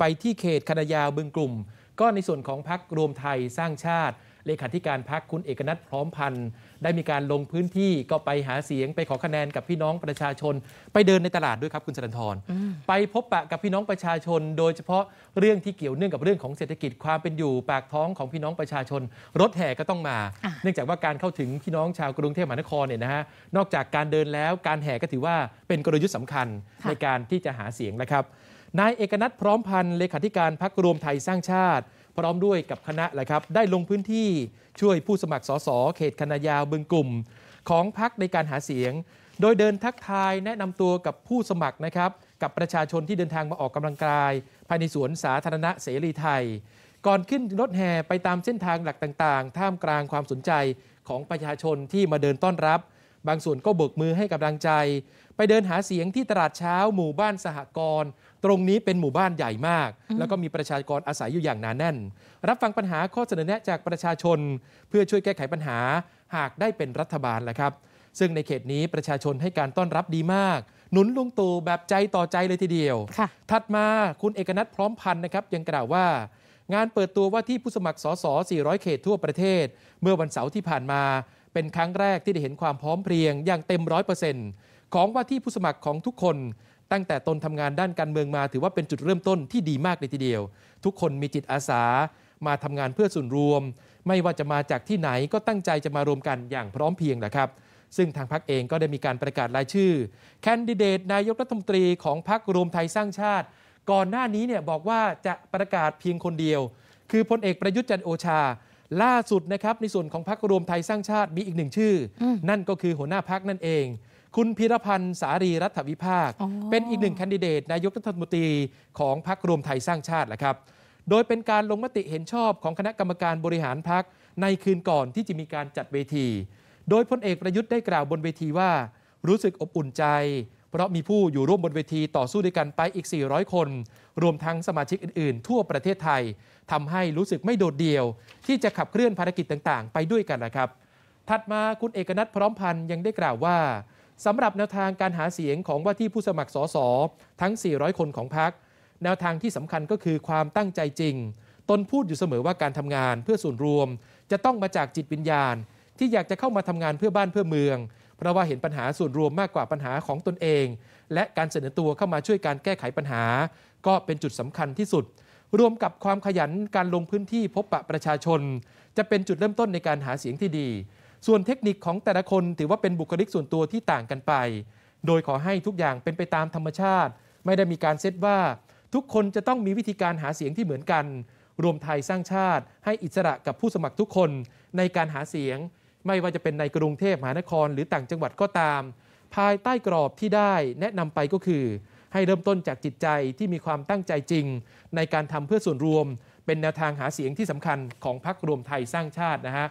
ไปที่เขตคณะยาวบึงกลุ่ม ก็ในส่วนของพักรวมไทยสร้างชาติเลขาธิการพักคุณเอกนัทพร้อมพันธ์ได้มีการลงพื้นที่ก็ไปหาเสียง ไปขอคะแนนกับพี่น้องประชาชน ไปเดินในตลาดด้วยครับ คุณสันทรไปพบปะกับพี่น้องประชาชน โดยเฉพาะเรื่องที่เกี่ยวเนื่องกับเรื่องของเศรษฐกิจความเป็นอยู่ ปากท้องของพี่น้องประชาชน รถแห่ก็ต้องมา เนื่องจากว่าการเข้าถึงพี่น้องชาวกรุงเทพมหานครเนี่ยนะฮะนอกจากการเดินแล้วการแห่ก็ถือว่าเป็นกลยุทธ์สำคัญในการที่จะหาเสียงนะครับนายเอกนัทพร้อมพันธ์ เลขาธิการพักรวมไทยสร้างชาติ พร้อมด้วยกับคณะแหละครับได้ลงพื้นที่ช่วยผู้สมัครสสเขตคณะยาวบึงกลุ่ม ของพักในการหาเสียง โดยเดินทักทายแนะนำตัวกับผู้สมัครนะครับกับประชาชนที่เดินทางมาออกกำลังกาย ภายในสวนสาธารณะเสรีไทย ก่อนขึ้นรถแห่ไปตามเส้นทางหลักต่างๆ ท่ามกลางความสนใจของประชาชนที่มาเดินต้อนรับบางส่วนก็เบิกมือให้กำลังใจ ไปเดินหาเสียงที่ตลาดเช้าหมู่บ้านสหกรณ์ตรงนี้เป็นหมู่บ้านใหญ่มาก แล้วก็มีประชากรอาศัยอยู่อย่างหนานแน่นรับฟังปัญหาข้อเสนอแนะจากประชาชน เพื่อช่วยแก้ไขปัญหาหากได้เป็นรัฐบาลแหละครับ ซึ่งในเขตนี้ประชาชนให้การต้อนรับดีมาก หนุนลุงตู่แบบใจต่อใจเลยทีเดียวถัดมาคุณเอกนัทพร้อมพันธ์นะครับยังกล่าวว่างานเปิดตัวว่าที่ผู้สมัครสส400 เขตทั่วประเทศ เมื่อวันเสาร์ที่ผ่านมาเป็นครั้งแรกที่ได้เห็นความพร้อมเพรียง อย่างเต็มร้อยเปอร์เซ็นต์ของว่าที่ผู้สมัครของทุกคนตั้งแต่ตนทำงานด้านการเมืองมาถือว่าเป็นจุดเริ่มต้นที่ดีมากเลยทีเดียว ทุกคนมีจิตอาสามาทำงานเพื่อส่วนรวม ไม่ว่าจะมาจากที่ไหนก็ตั้งใจจะมารวมกันอย่างพร้อมเพรียงนะครับ ซึ่งทางพักเองก็ได้มีการประกาศรายชื่อแคนดิเดตนายกรัฐมนตรีของพักรวมไทยสร้างชาติ ก่อนหน้านี้เนี่ยบอกว่าจะประกาศเพียงคนเดียว คือพลเอกประยุทธ์จันโอชาล่าสุดนะครับในส่วนของพรรครวมไทยสร้างชาติมีอีกหนึ่งชื่ออนั่นก็คือหัวหน้าพักนั่นเอง คุณพิรพันธ์สารีรัฐวิภาค เป็นอีกหนึ่งคนดิเดตนายกรัฐมนตรีของพรรครวมไทยสร้างชาติแหละครับ โดยเป็นการลงมติเห็นชอบของคณะกรรมการบริหารพักในคืนก่อนที่จะมีการจัดเวที โดยพลเอกประยุทธ์ได้กล่าวบนเวทีว่ารู้สึกอบอุ่นใจเพราะมีผู้อยู่ร่วมบนเวทีต่อสู้ด้วยกันไปอีก 400 คน รวมทั้งสมาชิกอื่นๆ ทั่วประเทศไทย ทำให้รู้สึกไม่โดดเดี่ยว ที่จะขับเคลื่อนภารกิจต่างๆ ไปด้วยกันนะครับ ถัดมาคุณเอกนัทพร้อมพันธ์ยังได้กล่าวว่าสำหรับแนวทางการหาเสียงของว่าที่ผู้สมัครสส ทั้ง 400 คนของพรรคแนวทางที่สำคัญก็คือความตั้งใจจริง ตนพูดอยู่เสมอว่าการทำงานเพื่อส่วนรวม จะต้องมาจากจิตวิญญาณ ที่อยากจะเข้ามาทำงานเพื่อบ้านเพื่อเมืองเพราะว่าเห็นปัญหาส่วนรวมมากกว่าปัญหาของตนเอง และการเสนอตัวเข้ามาช่วยการแก้ไขปัญหา ก็เป็นจุดสำคัญที่สุด รวมกับความขยันการลงพื้นที่พบปะประชาชน จะเป็นจุดเริ่มต้นในการหาเสียงที่ดี ส่วนเทคนิคของแต่ละคนถือว่าเป็นบุคลิกส่วนตัวที่ต่างกันไป โดยขอให้ทุกอย่างเป็นไปตามธรรมชาติ ไม่ได้มีการเซตว่า ทุกคนจะต้องมีวิธีการหาเสียงที่เหมือนกัน รวมไทยสร้างชาติ ให้อิสระกับผู้สมัครทุกคนในการหาเสียงไม่ว่าจะเป็นในกรุงเทพมหานครหรือต่างจังหวัดก็ตาม ภายใต้กรอบที่ได้แนะนำไปก็คือ ให้เริ่มต้นจากจิตใจที่มีความตั้งใจจริง ในการทำเพื่อส่วนรวม เป็นแนวทางหาเสียงที่สำคัญของพรรครวมไทยสร้างชาตินะฮะ